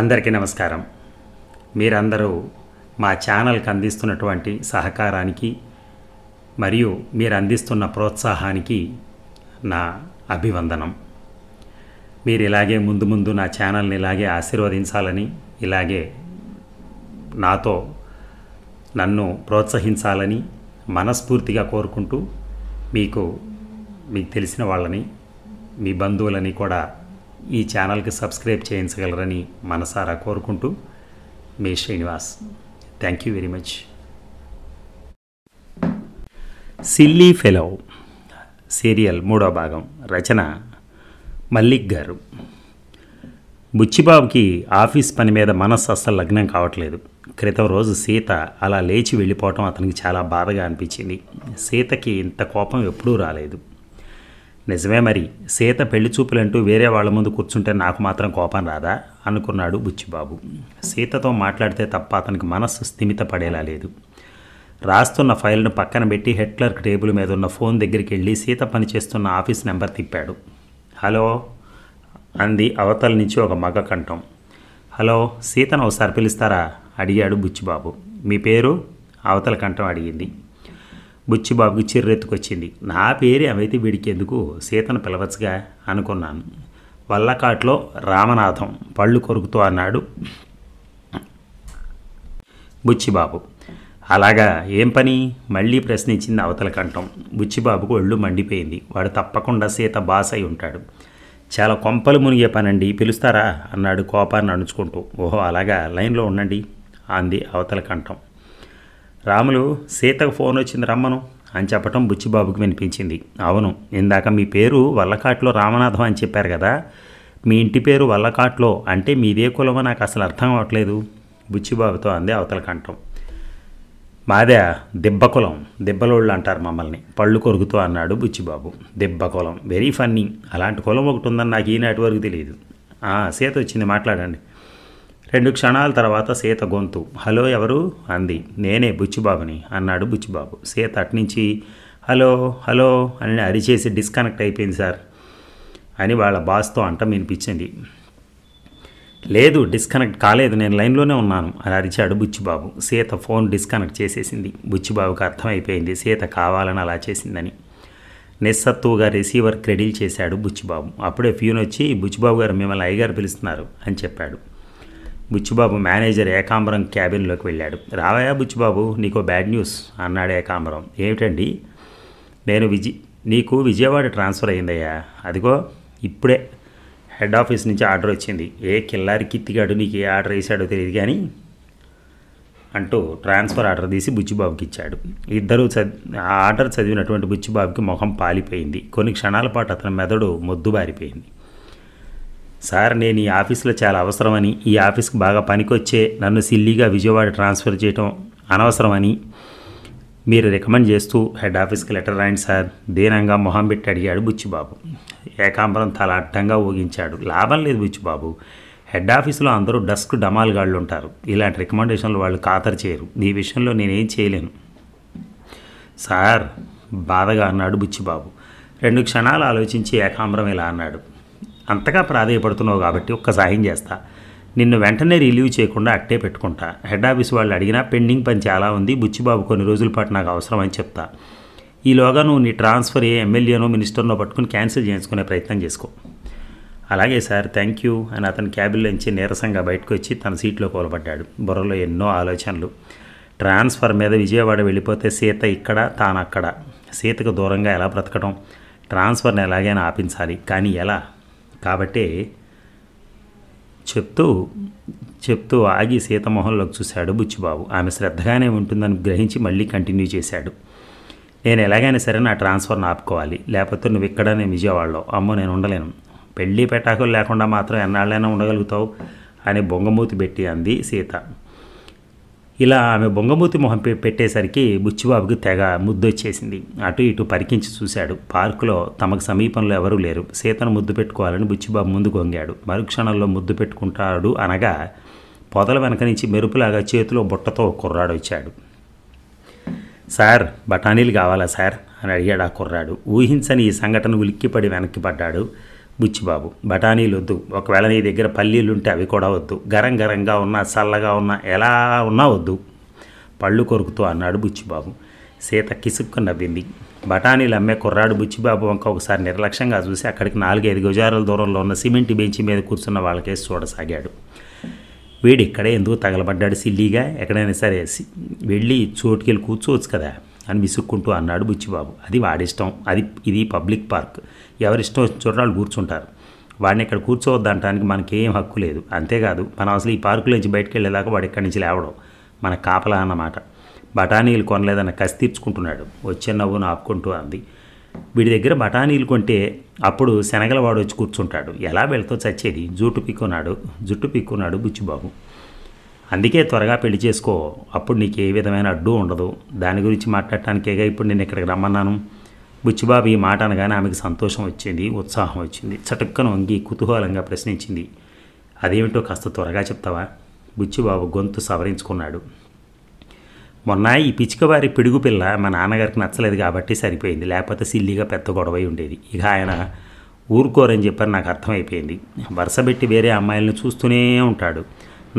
అందరికీ నమస్కారం మీరందరూ మా ఛానల్కి అందిస్తున్నటువంటి సహకారానికి మరియు మీరు అందిస్తున్న ప్రోత్సాహానికి నా అభివందనం మీరు ఇలాగే ముందు ముందు నా ఛానల్ని ఇలాగే ఆశీర్వదించాలని ఇలాగే నాతో నన్ను ప్రోత్సహించాలని మనస్ఫూర్తిగా కోరుకుంటూ మీకు మీకు తెలిసిన వాళ్ళని మీ బంధువులని కూడా ఈ ఛానల్కి సబ్స్క్రైబ్ చేయించగలరని మనసారా కోరుకుంటూ మీ Srinivas thank you very much silly fellow serial మూడో భాగం రచన మల్లిక్ గారు బుచ్చిబాబుకి ఆఫీస్ పని మీద మనస్సు అస్సలు లగ్నం కావట్లేదు క్రితం రోజు సీత అలా లేచి వెళ్ళిపోవటం అతనికి చాలా బాధగా అనిపించింది సీతకి ఇంత కోపం ఎప్పుడూ రాలేదు నిజమే మరి సీత పెళ్లి చూపులంటూ వేరే వాళ్ళ ముందు కూర్చుంటే నాకు మాత్రం కోపం రాదా అనుకున్నాడు బుచ్చిబాబు సీతతో మాట్లాడితే తప్ప అతనికి మనస్సు స్థిమిత పడేలా లేదు రాస్తున్న ఫైల్ను పక్కన పెట్టి హెడ్ క్లర్క్ టేబుల్ మీద ఉన్న ఫోన్ దగ్గరికి వెళ్ళి సీత పనిచేస్తున్న ఆఫీస్ నెంబర్ తిప్పాడు హలో అంది అవతల నుంచి ఒక మగ కంఠం హలో సీతను ఒకసారి పిలుస్తారా అడిగాడు బుచ్చిబాబు మీ పేరు అవతల కంఠం అడిగింది బుచ్చిబాబుకి చిర్రెత్తుకొచ్చింది నా పేరు అవైతే వీడికేందుకు సీతను పిలవచ్చుగా అనుకున్నాను వల్లకాట్లో రామనాథం పళ్ళు కొరుకుతూ అన్నాడు బుచ్చిబాబు అలాగా ఏం పని మళ్ళీ ప్రశ్నించింది అవతల కంఠం బుచ్చిబాబుకు ఒళ్ళు మండిపోయింది వాడు తప్పకుండా సీత బాస్ అయి ఉంటాడు చాలా కొంపలు మునిగే పనండి పిలుస్తారా అన్నాడు కోపాన్ని అణుచుకుంటూ ఓహో అలాగా లైన్లో ఉండండి అంది అవతల కంఠం రాములు సీతకు ఫోన్ వచ్చింది రమ్మను అని చెప్పటం బుచ్చిబాబుకి వినిపించింది అవును ఇందాక మీ పేరు వల్లకాట్లో రామనాథం అని చెప్పారు కదా మీ ఇంటి పేరు వల్లకాట్లో అంటే మీదే కులమో నాకు అసలు అర్థం అవ్వట్లేదు బుచ్చిబాబుతో అంది అవతల కంఠం మాదే దెబ్బకులం దెబ్బలోళ్ళు అంటారు మమ్మల్ని పళ్ళు కొరుకుతూ అన్నాడు బుచ్చిబాబు దెబ్బకులం వెరీ ఫన్నీ అలాంటి కులం ఒకటి ఉందని నాకు ఈనాటి వరకు తెలియదు సీత వచ్చింది మాట్లాడండి రెండు క్షణాల తర్వాత సీత గొంతు హలో ఎవరు అంది నేనే బుచ్చిబాబుని అన్నాడు బుచ్చిబాబు సీత అట్నుంచి హలో హలో అని అరిచేసి డిస్కనెక్ట్ అయిపోయింది సార్ అని వాళ్ళ బాస్తో అంట వినిపించింది లేదు డిస్కనెక్ట్ కాలేదు నేను లైన్లోనే ఉన్నాను అని అరిచాడు బుచ్చిబాబు సీత ఫోన్ డిస్కనెక్ట్ చేసేసింది బుచ్చిబాబుకి అర్థమైపోయింది సీత కావాలని అలా చేసిందని నిస్సత్తువుగా రిసీవర్ క్రెడిల్ చేశాడు బుచ్చిబాబు అప్పుడే ఫ్యూన్ వచ్చి బుచ్చిబాబు గారు మిమ్మల్ని అయ్యగారు పిలుస్తున్నారు అని చెప్పాడు బుచ్చిబాబు మేనేజర్ ఏకాంబరం క్యాబిన్లోకి వెళ్ళాడు రావయా బుచ్చిబాబు నీకు బ్యాడ్ న్యూస్ అన్నాడు ఏకాంబరం ఏమిటండి నేను విజి నీకు విజయవాడ ట్రాన్స్ఫర్ అయిందయ్యా అదిగో ఇప్పుడే హెడ్ ఆఫీస్ నుంచి ఆర్డర్ వచ్చింది ఏ కిల్లారి కిత్తిగాడు నీకు ఏ ఆర్డర్ వేసాడో తెలియదు కానీ అంటూ ట్రాన్స్ఫర్ ఆర్డర్ తీసి బుచ్చిబాబుకి ఇచ్చాడు ఇద్దరు ఆ ఆర్డర్ చదివినటువంటి బుచ్చిబాబుకి ముఖం పాలిపోయింది కొన్ని క్షణాల పాటు అతని మెదడు మొద్దుబారిపోయింది సార్ నేను ఈ ఆఫీస్లో చాలా అవసరమని ఈ ఆఫీస్కి బాగా పనికొచ్చే నన్ను సిల్లీగా విజయవాడ ట్రాన్స్ఫర్ చేయటం అనవసరమని మీరు రికమెండ్ చేస్తూ హెడ్ ఆఫీస్కి లెటర్ రాయండి సార్ దీనంగా మొహం పెట్టి అడిగాడు బుచ్చిబాబు ఏకాంబరం తల అడ్డంగా ఊగించాడు లాభం లేదు బుచ్చిబాబు హెడ్ ఆఫీసులో అందరూ డస్క్ డమాల్గాళ్ళు ఉంటారు ఇలాంటి రికమెండేషన్లు వాళ్ళు ఖాతరు చేయరు ఈ విషయంలో నేనేం చేయలేను సార్ బాధగా అన్నాడు బుచ్చిబాబు రెండు క్షణాలు ఆలోచించి ఏకాంబరం ఇలా అన్నాడు అంతగా ప్రాధేయపడుతున్నావు కాబట్టి ఒక్క సాయం చేస్తా నిన్ను వెంటనే రిలీవ్ చేయకుండా అట్టే పెట్టుకుంటా హెడ్ ఆఫీస్ వాళ్ళు అడిగినా పెండింగ్ పని చాలా ఉంది బుచ్చిబాబు కొన్ని రోజుల పాటు నాకు అవసరం అని చెప్తా ఈలోగా నువ్వు నీ ట్రాన్స్ఫర్ ఏ ఎమ్మెల్యేనో మినిస్టర్నో పట్టుకుని క్యాన్సిల్ చేయించుకునే ప్రయత్నం చేసుకో అలాగే సార్ థ్యాంక్ యూ అని అతను క్యాబిన్లోంచి నీరసంగా బయటకు వచ్చి తన సీట్లో కోలబడ్డాడు బుర్రలో ఎన్నో ఆలోచనలు ట్రాన్స్ఫర్ మీద విజయవాడ వెళ్ళిపోతే సీత ఇక్కడ తాను అక్కడ సీతకు దూరంగా ఎలా బ్రతకడం ట్రాన్స్ఫర్ని ఎలాగైనా ఆపించాలి కానీ ఎలా కాబట్టే చెప్తూ చెప్తూ ఆగి సీతమోహన్లోకి చూశాడు బుచ్చిబాబు ఆమె శ్రద్ధగానే ఉంటుందని గ్రహించి మళ్ళీ కంటిన్యూ చేశాడు నేను ఎలాగైనా సరే నా ట్రాన్స్ఫర్ను ఆపుకోవాలి లేకపోతే నువ్వు ఇక్కడనే విజయవాడలో అమ్మో నేను ఉండలేను పెళ్ళి పెటాకులు లేకుండా మాత్రం ఎన్నాళ్ళైనా ఉండగలుగుతావు అని బొంగమూతి పెట్టి అంది సీత ఇలా ఆమె బొంగమూతి మొహం పెట్టేసరికి బుచ్చిబాబుకి తెగ ముద్దొచ్చేసింది అటు ఇటు పరికించి చూశాడు పార్కులో తమకు సమీపంలో ఎవరూ లేరు సీతను ముద్దు పెట్టుకోవాలని బుచ్చిబాబు ముందు గొంగాడు మరుక్షణంలో ముద్దు పెట్టుకుంటాడు అనగా పొదల వెనక నుంచి మెరుపులాగా చేతిలో బుట్టతో కుర్రాడు వచ్చాడు సార్ బఠానీలు కావాలా సార్ అని అడిగాడు ఆ కుర్రాడు ఊహించని ఈ సంఘటన ఉలిక్కిపడి వెనక్కి పడ్డాడు బుచ్చిబాబు బఠానీలు వద్దు ఒకవేళ నీ దగ్గర పల్లీలు ఉంటే అవి కూడా వద్దు గరం గరంగా ఉన్నా చల్లగా ఉన్నా ఎలా ఉన్నా వద్దు పళ్ళు కొరుకుతూ అన్నాడు బుచ్చిబాబు సీత కిసుక్కు నవ్వింది బఠానీలు అమ్మే కుర్రాడు బుచ్చిబాబు వంక ఒకసారి నిర్లక్ష్యంగా చూసి అక్కడికి నాలుగైదు గజారుల దూరంలో ఉన్న సిమెంట్ బెంచి మీద కూర్చున్న వాళ్ళకేసి చూడసాగాడు వీడు ఇక్కడే ఎందుకు తగలబడ్డాడు సిల్లీగా ఎక్కడైనా సరే వెళ్ళి చోటుకెళ్ళి కూర్చోవచ్చు కదా అని విసుక్కుంటూ అన్నాడు బుచ్చిబాబు అది వాడిష్టం అది ఇది పబ్లిక్ పార్క్ ఎవరిష్టం ఇష్టం వచ్చి వాళ్ళు కూర్చుంటారు వాడిని ఇక్కడ కూర్చోవద్దంటానికి మనకి ఏం హక్కు లేదు అంతేకాదు మనం అసలు ఈ పార్కులోంచి బయటకు వెళ్ళేదాకా వాడు ఇక్కడి నుంచి లేవడం మన కాపలా అన్నమాట బఠానీలు కొనలేదన్న కసి తీర్చుకుంటున్నాడు వచ్చే నవ్వును ఆపుకుంటూ అంది వీడి దగ్గర బఠానీలు కొంటే అప్పుడు శనగలవాడు వచ్చి కూర్చుంటాడు ఎలా వెళ్తో చచ్చేది జుట్టు పిక్కున్నాడు జుట్టు పిక్కున్నాడు బుచ్చిబాబు అందుకే త్వరగా పెళ్లి చేసుకో అప్పుడు నీకు ఏ విధమైన అడ్డు ఉండదు దాని గురించి మాట్లాడటానికేగా ఇప్పుడు నేను ఇక్కడికి రమ్మన్నాను బుచ్చిబాబు ఈ మాట అనగానే ఆమెకు సంతోషం వచ్చింది ఉత్సాహం వచ్చింది చటుక్కను వంగి కుతూహలంగా ప్రశ్నించింది అదేమిటో కాస్త త్వరగా చెప్తావా బుచ్చిబాబు గొంతు సవరించుకున్నాడు మొన్న ఈ పిచ్చుకవారి పిడుగు పిల్ల మా నాన్నగారికి నచ్చలేదు కాబట్టి సరిపోయింది లేకపోతే సిల్లిగా పెద్ద గొడవై ఉండేది ఇక ఆయన ఊరుకోరని చెప్పని నాకు అర్థమైపోయింది వరుస పెట్టి వేరే అమ్మాయిలను చూస్తూనే ఉంటాడు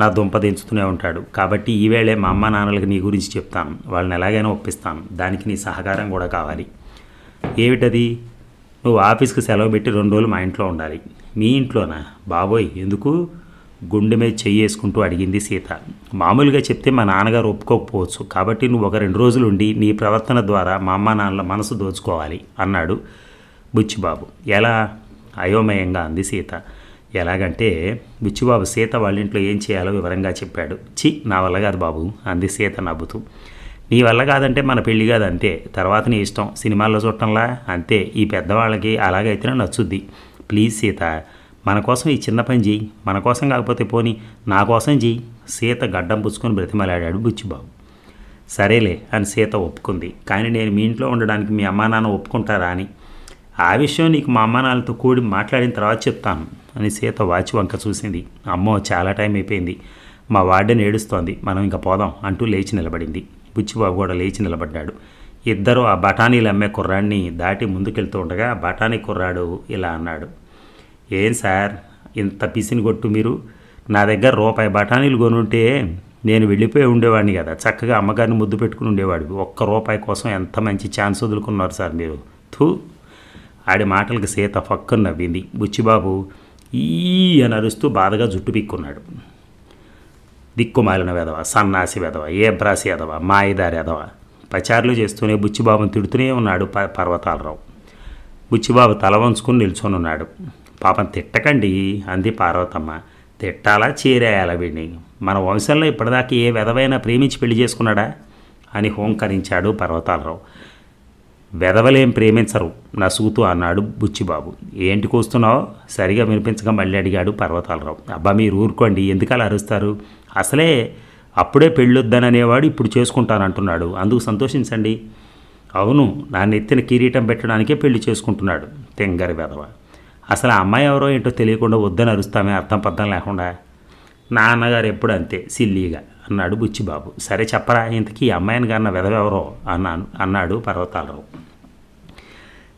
నా దుంప దించుతూనే ఉంటాడు కాబట్టి ఈవేళే మా అమ్మ నాన్నలకు నీ గురించి చెప్తాను వాళ్ళని ఎలాగైనా ఒప్పిస్తాను దానికి నీ సహకారం కూడా కావాలి ఏమిటది నువ్వు ఆఫీస్కి సెలవు పెట్టి రెండు రోజులు మా ఇంట్లో ఉండాలి మీ ఇంట్లోనా బాబోయ్ ఎందుకు గుండె మీద వేసుకుంటూ అడిగింది సీత మామూలుగా చెప్తే మా నాన్నగారు ఒప్పుకోకపోవచ్చు కాబట్టి నువ్వు ఒక రెండు రోజులు ఉండి నీ ప్రవర్తన ద్వారా మా అమ్మ నాన్నల మనసు దోచుకోవాలి అన్నాడు బుచ్చిబాబు ఎలా అయోమయంగా అంది సీత ఎలాగంటే బుచ్చిబాబు సీత వాళ్ళ ఇంట్లో ఏం చేయాలో వివరంగా చెప్పాడు చి నా వల్ల కాదు బాబు అంది సీత నవ్వుతూ నీ వల్ల కాదంటే మన పెళ్ళి కాదు అంతే తర్వాత నీ ఇష్టం సినిమాల్లో చూడటంలా అంతే ఈ పెద్దవాళ్ళకి అలాగైతేనే నచ్చుద్ది ప్లీజ్ సీత మన కోసం ఈ చిన్న పని చేయి మన కోసం కాకపోతే పోని నా కోసం చేయి సీత గడ్డం పుచ్చుకొని బ్రతిమలాడాడు బుచ్చిబాబు సరేలే అని సీత ఒప్పుకుంది కానీ నేను మీ ఇంట్లో ఉండడానికి మీ అమ్మా నాన్న ఒప్పుకుంటారా అని ఆ విషయం నీకు మా అమ్మా నాన్నతో కూడి మాట్లాడిన తర్వాత చెప్తాను అని సీత వాచి వంక చూసింది అమ్మో చాలా టైం అయిపోయింది మా వార్డెన్ ఏడుస్తోంది మనం ఇంకా పోదాం అంటూ లేచి నిలబడింది బుచ్చిబాబు కూడా లేచి నిలబడ్డాడు ఇద్దరు ఆ బఠానీలు అమ్మే కుర్రాడిని దాటి ముందుకెళ్తూ ఉండగా బఠానీ కుర్రాడు ఇలా అన్నాడు ఏం సార్ ఇంత పిసిని కొట్టు మీరు నా దగ్గర రూపాయి బఠానీలు కొనుంటే నేను వెళ్ళిపోయి ఉండేవాడిని కదా చక్కగా అమ్మగారిని ముద్దు పెట్టుకుని ఉండేవాడు ఒక్క రూపాయి కోసం ఎంత మంచి ఛాన్స్ వదులుకున్నారు సార్ మీరు థూ ఆడి మాటలకు సీత ఫక్కున నవ్వింది బుచ్చిబాబు ఈ అని అరుస్తూ బాధగా జుట్టు పిక్కున్నాడు దిక్కుమాలిన వెదవ సన్నాసి వెదవ ఏబ్రాసి ఎదవ మాయిదారి ఎదవ పచారులు చేస్తూనే బుచ్చిబాబును తిడుతూనే ఉన్నాడు ప పర్వతాలరావు బుచ్చిబాబు తల వంచుకుని నిల్చొని ఉన్నాడు పాపం తిట్టకండి అంది పార్వతమ్మ తిట్టాలా చేరేయాలా వీడిని మన వంశంలో ఇప్పటిదాకా ఏ వెధవైనా ప్రేమించి పెళ్లి చేసుకున్నాడా అని హోంకరించాడు పర్వతాలరావు వెధవలేం ప్రేమించరు నసుగుతూ అన్నాడు బుచ్చిబాబు ఏంటి కోస్తున్నావు సరిగా వినిపించగా మళ్ళీ అడిగాడు పర్వతాలరావు అబ్బా మీరు ఊరుకోండి ఎందుకలా అరుస్తారు అసలే అప్పుడే పెళ్ళొద్దననేవాడు ఇప్పుడు చేసుకుంటానంటున్నాడు అందుకు సంతోషించండి అవును నా నెత్తిన కిరీటం పెట్టడానికే పెళ్లి చేసుకుంటున్నాడు తెంగరి వెధవ అసలు ఆ అమ్మాయి ఎవరో ఏంటో తెలియకుండా వద్దని అరుస్తామే అర్థం పర్థం లేకుండా నాన్నగారు ఎప్పుడు అంతే సిల్లీగా అన్నాడు బుచ్చిబాబు సరే చెప్పరా ఇంతకీ అమ్మాయిని గారిన వెధవెవరో అన్నాను అన్నాడు పర్వతాలరావు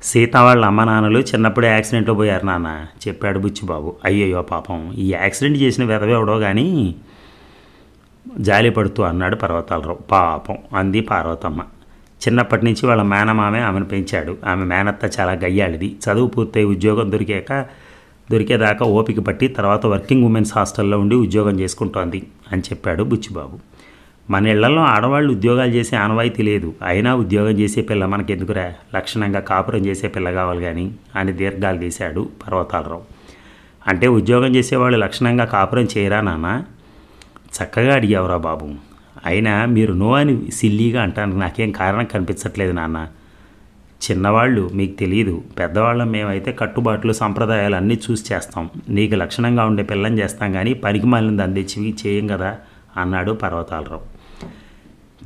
సీత వాళ్ళ అమ్మ నాన్నలు చిన్నప్పుడే యాక్సిడెంట్లో పోయారు నాన్న చెప్పాడు బుచ్చిబాబు అయ్యయ్యో పాపం ఈ యాక్సిడెంట్ చేసిన వెధవెవడో కానీ జాలిపడుతూ అన్నాడు పర్వతాలరావు పాపం అంది పార్వతమ్మ చిన్నప్పటి నుంచి వాళ్ళ మేనమామే ఆమెను పెంచాడు ఆమె మేనత్త చాలా గయ్యాళిది చదువు పూర్తయి ఉద్యోగం దొరికాక దొరికేదాకా ఓపిక పట్టి తర్వాత వర్కింగ్ ఉమెన్స్ హాస్టల్లో ఉండి ఉద్యోగం చేసుకుంటోంది అని చెప్పాడు బుచ్చిబాబు మన ఇళ్లలో ఆడవాళ్ళు ఉద్యోగాలు చేసే ఆనవాయితీ లేదు అయినా ఉద్యోగం చేసే పిల్ల మనకెందుకురా లక్షణంగా కాపురం చేసే పిల్ల కావాలి కానీ అని దీర్ఘాలు తీశాడు పర్వతాలరావు అంటే ఉద్యోగం చేసేవాళ్ళు లక్షణంగా కాపురం చేయరా నాన్న చక్కగా అడిగావురా బాబు అయినా మీరు నో అని సిల్లీగా అంటాను నాకేం కారణం కనిపించట్లేదు నాన్న చిన్నవాళ్ళు మీకు తెలియదు పెద్దవాళ్ళం మేమైతే కట్టుబాట్లు సంప్రదాయాలు అన్నీ చూసి చేస్తాం నీకు లక్షణంగా ఉండే పిల్లని చేస్తాం కానీ పనికి మాలిన అందించి చేయం కదా అన్నాడు పర్వతాలరావు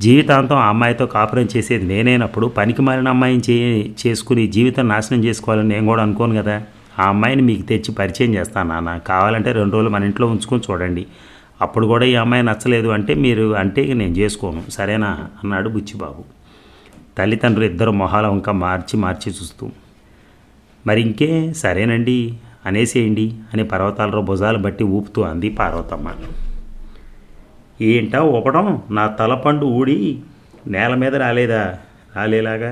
జీవితాంతం ఆ అమ్మాయితో కాపురం చేసేది నేనైనప్పుడు పనికి మాలిన అమ్మాయిని చే చేసుకుని జీవితం నాశనం చేసుకోవాలని నేను కూడా అనుకోను కదా ఆ అమ్మాయిని మీకు తెచ్చి పరిచయం చేస్తాను నాన్న కావాలంటే రెండు రోజులు మన ఇంట్లో ఉంచుకొని చూడండి అప్పుడు కూడా ఈ అమ్మాయి నచ్చలేదు అంటే మీరు అంటే నేను చేసుకోను సరేనా అన్నాడు బుచ్చిబాబు తల్లిదండ్రులు ఇద్దరు మొహాల వంక మార్చి మార్చి చూస్తూ మరి ఇంకే సరేనండి అనేసేయండి అని పర్వతాలరావు భుజాలు బట్టి ఊపుతూ అంది పార్వతమ్మ ఏంటా ఊపడం నా తలపండు ఊడి నేల మీద రాలేదా రాలేలాగా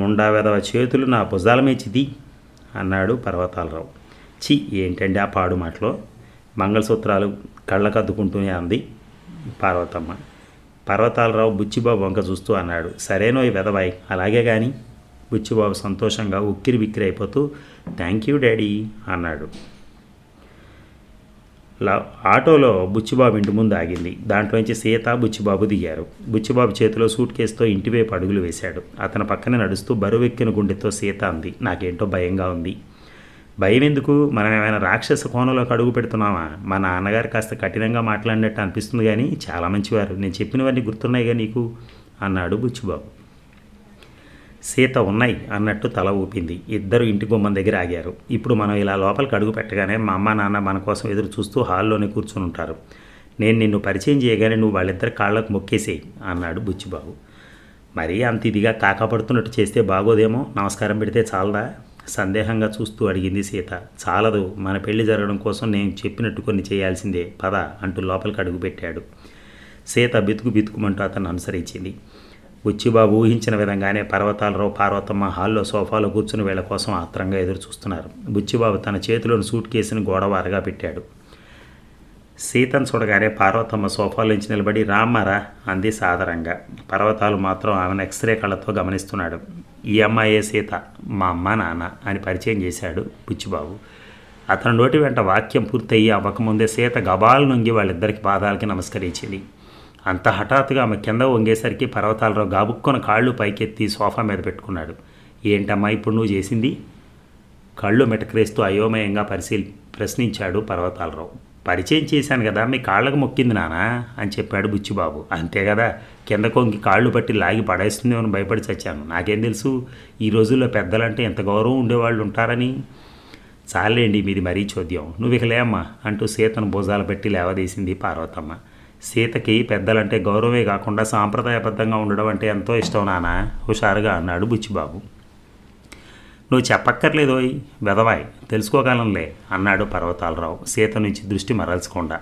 ముండా వెదవ చేతులు నా భుజాల మేచిది అన్నాడు పర్వతాలరావు చి ఏంటండి ఆ పాడు మాటలో మంగళసూత్రాలు కళ్ళకద్దుకుంటూనే అంది పార్వతమ్మ పర్వతాలరావు బుచ్చిబాబు వంక చూస్తూ అన్నాడు సరేనో వెదవాయ్ అలాగే కానీ బుచ్చిబాబు సంతోషంగా ఉక్కిరి బిక్కిరి అయిపోతూ థ్యాంక్ యూ డాడీ అన్నాడు ఆటోలో బుచ్చిబాబు ఇంటి ముందు ఆగింది దాంట్లోంచి సీత బుచ్చిబాబు దిగారు బుచ్చిబాబు చేతిలో సూట్ కేసుతో ఇంటివైపు అడుగులు వేశాడు అతని పక్కనే నడుస్తూ బరువెక్కిన గుండెతో సీత అంది నాకేంటో భయంగా ఉంది భయం ఎందుకు మనం ఏమైనా రాక్షస కోణంలోకి అడుగు పెడుతున్నామా మా నాన్నగారు కాస్త కఠినంగా మాట్లాడినట్టు అనిపిస్తుంది కానీ చాలా మంచివారు నేను చెప్పినవన్నీ గుర్తున్నాయిగా నీకు అన్నాడు బుచ్చుబాబు సీత ఉన్నాయి అన్నట్టు తల ఊపింది ఇద్దరు ఇంటి గుమ్మం దగ్గర ఆగారు ఇప్పుడు మనం ఇలా లోపలికి అడుగు పెట్టగానే మా అమ్మ నాన్న మన కోసం ఎదురు చూస్తూ హాల్లోనే కూర్చుని ఉంటారు నేను నిన్ను పరిచయం చేయగానే నువ్వు వాళ్ళిద్దరు కాళ్ళకు మొక్కేసేయి అన్నాడు బుచ్చిబాబు మరీ అంత ఇదిగా కాకపడుతున్నట్టు చేస్తే బాగోదేమో నమస్కారం పెడితే చాలదా సందేహంగా చూస్తూ అడిగింది సీత చాలదు మన పెళ్లి జరగడం కోసం నేను చెప్పినట్టు కొన్ని చేయాల్సిందే పద అంటూ లోపలికి అడుగుపెట్టాడు సీత బితుకు బితుకుమంటూ అతను అనుసరించింది బాబు ఊహించిన విధంగానే పర్వతాలరావు పార్వతమ్మ హాల్లో సోఫాలో కూర్చుని వీళ్ళ కోసం ఆత్రంగా ఎదురు చూస్తున్నారు బుచ్చిబాబు తన చేతిలోని సూట్ కేసును గోడవారగా పెట్టాడు సీతను చూడగానే పార్వతమ్మ నుంచి నిలబడి రామ్మారా అంది సాదరంగా పర్వతాలు మాత్రం ఆమెను ఎక్స్రే కళ్ళతో గమనిస్తున్నాడు ఈ అమ్మాయే సీత మా అమ్మ నాన్న అని పరిచయం చేశాడు బుచ్చిబాబు అతని నోటి వెంట వాక్యం పూర్తయ్యి అవ్వకముందే సీత గబాల నుండి వాళ్ళిద్దరికి పాదాలకి నమస్కరించింది అంత హఠాత్తుగా ఆమె కింద వంగేసరికి పర్వతాలరావు గాబుక్కున కాళ్ళు పైకెత్తి సోఫా మీద పెట్టుకున్నాడు ఏంటమ్మా ఇప్పుడు నువ్వు చేసింది కళ్ళు మెటక్రేస్తూ అయోమయంగా పరిశీలి ప్రశ్నించాడు పర్వతాలరావు పరిచయం చేశాను కదా మీ కాళ్ళకు మొక్కింది నానా అని చెప్పాడు బుచ్చిబాబు అంతే కదా కింద కొంగి కాళ్ళు పట్టి లాగి పడేస్తుందేమని భయపడి చచ్చాను నాకేం తెలుసు ఈ రోజుల్లో పెద్దలంటే ఎంత గౌరవం ఉండేవాళ్ళు ఉంటారని చాలేండి మీది మరీ చోద్యం నువ్వు ఇక లేమ్మా అంటూ సీతను భుజాలు పెట్టి లేవదీసింది పార్వతమ్మ సీతకి పెద్దలంటే గౌరవమే కాకుండా సాంప్రదాయబద్ధంగా ఉండడం అంటే ఎంతో ఇష్టం నానా హుషారుగా అన్నాడు బుచ్చిబాబు నువ్వు చెప్పక్కర్లేదోయ్ వెదవాయ్ తెలుసుకోగలంలే అన్నాడు పర్వతాలరావు సీత నుంచి దృష్టి మరల్చకుండా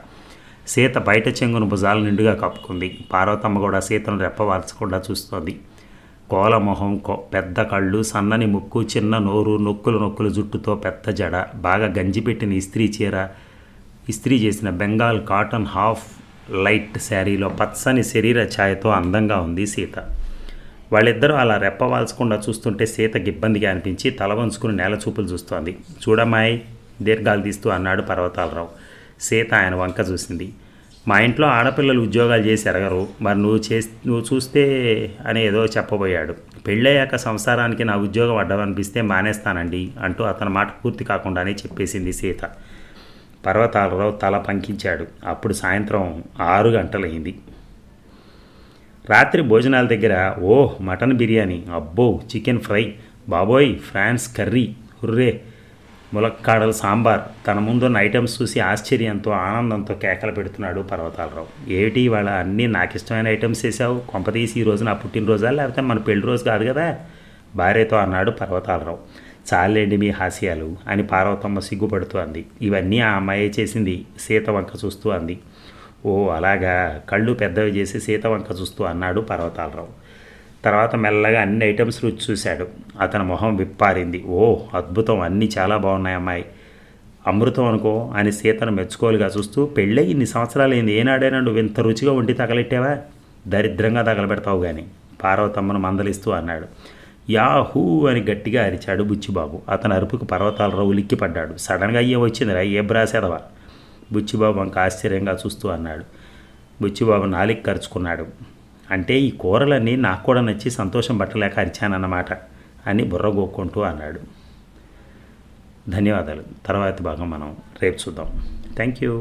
సీత బయట చెంగును భుజాలు నిండుగా కప్పుకుంది పార్వతమ్మ కూడా సీతను రెప్పవాల్చకుండా చూస్తోంది కోలమొహం పెద్ద కళ్ళు సన్నని ముక్కు చిన్న నోరు నొక్కులు నొక్కులు జుట్టుతో పెద్ద జడ బాగా గంజి పెట్టిన ఇస్త్రీ చీర ఇస్త్రీ చేసిన బెంగాల్ కాటన్ హాఫ్ లైట్ శారీలో పచ్చని శరీర ఛాయతో అందంగా ఉంది సీత వాళ్ళిద్దరూ అలా రెప్పవాల్చకుండా చూస్తుంటే సీతకి ఇబ్బందిగా అనిపించి తల వంచుకుని నేల చూపులు చూస్తోంది చూడమ్మాయి దీర్ఘాలు తీస్తూ అన్నాడు పర్వతాలరావు సీత ఆయన వంక చూసింది మా ఇంట్లో ఆడపిల్లలు ఉద్యోగాలు చేసి ఎరగరు మరి నువ్వు చే నువ్వు చూస్తే అని ఏదో చెప్పబోయాడు పెళ్ళయ్యాక సంసారానికి నా ఉద్యోగం అడ్డమనిపిస్తే మానేస్తానండి అంటూ అతని మాట పూర్తి కాకుండానే చెప్పేసింది సీత పర్వతాలరావు తల పంకించాడు అప్పుడు సాయంత్రం ఆరు గంటలైంది రాత్రి భోజనాల దగ్గర ఓహ్ మటన్ బిర్యానీ అబ్బో చికెన్ ఫ్రై బాబోయ్ ఫ్రాన్స్ కర్రీ హుర్రే ములక్కాడల సాంబార్ తన ముందున్న ఐటమ్స్ చూసి ఆశ్చర్యంతో ఆనందంతో కేకలు పెడుతున్నాడు పర్వతాలరావు ఏమిటి ఇవాళ అన్నీ నాకు ఇష్టమైన ఐటమ్స్ వేసావు కొంపతీసి ఈ రోజు నా పుట్టినరోజా లేకపోతే మన పెళ్లి రోజు కాదు కదా భార్యతో అన్నాడు పర్వతాలరావు చాలేండి మీ హాస్యాలు అని పార్వతమ్మ సిగ్గుపడుతూ అంది ఇవన్నీ ఆ అమ్మాయి చేసింది సీత వంక చూస్తూ అంది ఓ అలాగా కళ్ళు పెద్దవి చేసి సీత వంక చూస్తూ అన్నాడు పర్వతాలరావు తర్వాత మెల్లగా అన్ని ఐటమ్స్ రుచి చూశాడు అతని మొహం విప్పారింది ఓ అద్భుతం అన్నీ చాలా బాగున్నాయి అమ్మాయి అమృతం అనుకో అని సీతను మెచ్చుకోలుగా చూస్తూ పెళ్ళై ఇన్ని సంవత్సరాలు అయింది ఏనాడైనా నువ్వు ఇంత రుచిగా వండి తగలెట్టావా దరిద్రంగా తగలబెడతావు కానీ పార్వతమ్మను మందలిస్తూ అన్నాడు యాహూ అని గట్టిగా అరిచాడు బుచ్చిబాబు అతని అరుపుకు పర్వతాలరావు ఉలిక్కిపడ్డాడు సడన్గా అయ్యే వచ్చిందిరా ఏ బ్రాసేదవా బుచ్చిబాబు అంక ఆశ్చర్యంగా చూస్తూ అన్నాడు బుచ్చిబాబు నాలికి ఖర్చుకున్నాడు అంటే ఈ కూరలన్నీ నాకు కూడా నచ్చి సంతోషం పట్టలేక అరిచానన్నమాట అని బుర్రగోక్కుంటూ అన్నాడు ధన్యవాదాలు తర్వాత భాగం మనం రేపు చూద్దాం థ్యాంక్ యూ